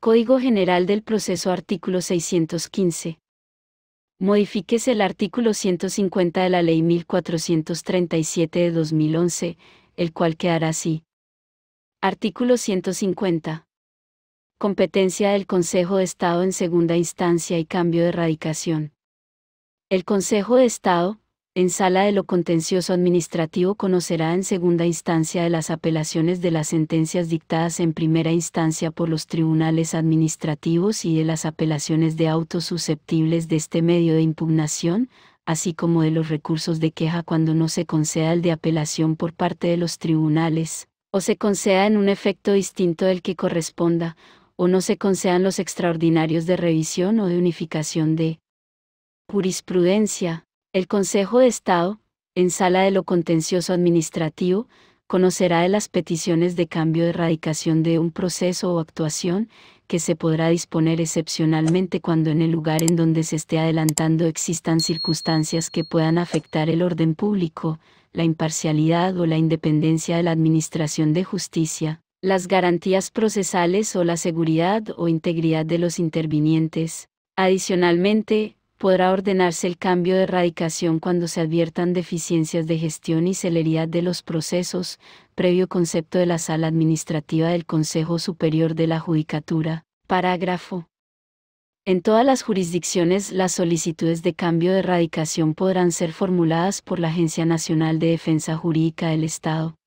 Código General del Proceso Artículo 615. Modifíquese el artículo 150 de la Ley 1437 de 2011, el cual quedará así. Artículo 150. Competencia del Consejo de Estado en segunda instancia y cambio de radicación. El Consejo de Estado, en sala de lo contencioso administrativo conocerá en segunda instancia de las apelaciones de las sentencias dictadas en primera instancia por los tribunales administrativos y de las apelaciones de autos susceptibles de este medio de impugnación, así como de los recursos de queja cuando no se conceda el de apelación por parte de los tribunales, o se conceda en un efecto distinto del que corresponda, o no se concedan los extraordinarios de revisión o de unificación de jurisprudencia, el Consejo de Estado, en sala de lo contencioso administrativo, conocerá de las peticiones de cambio de erradicación de un proceso o actuación que se podrá disponer excepcionalmente cuando en el lugar en donde se esté adelantando existan circunstancias que puedan afectar el orden público, la imparcialidad o la independencia de la Administración de Justicia, las garantías procesales o la seguridad o integridad de los intervinientes. Adicionalmente, podrá ordenarse el cambio de erradicación cuando se adviertan deficiencias de gestión y celeridad de los procesos, previo concepto de la sala administrativa del Consejo Superior de la Judicatura. Parágrafo. En todas las jurisdicciones las solicitudes de cambio de erradicación podrán ser formuladas por la Agencia Nacional de Defensa Jurídica del Estado.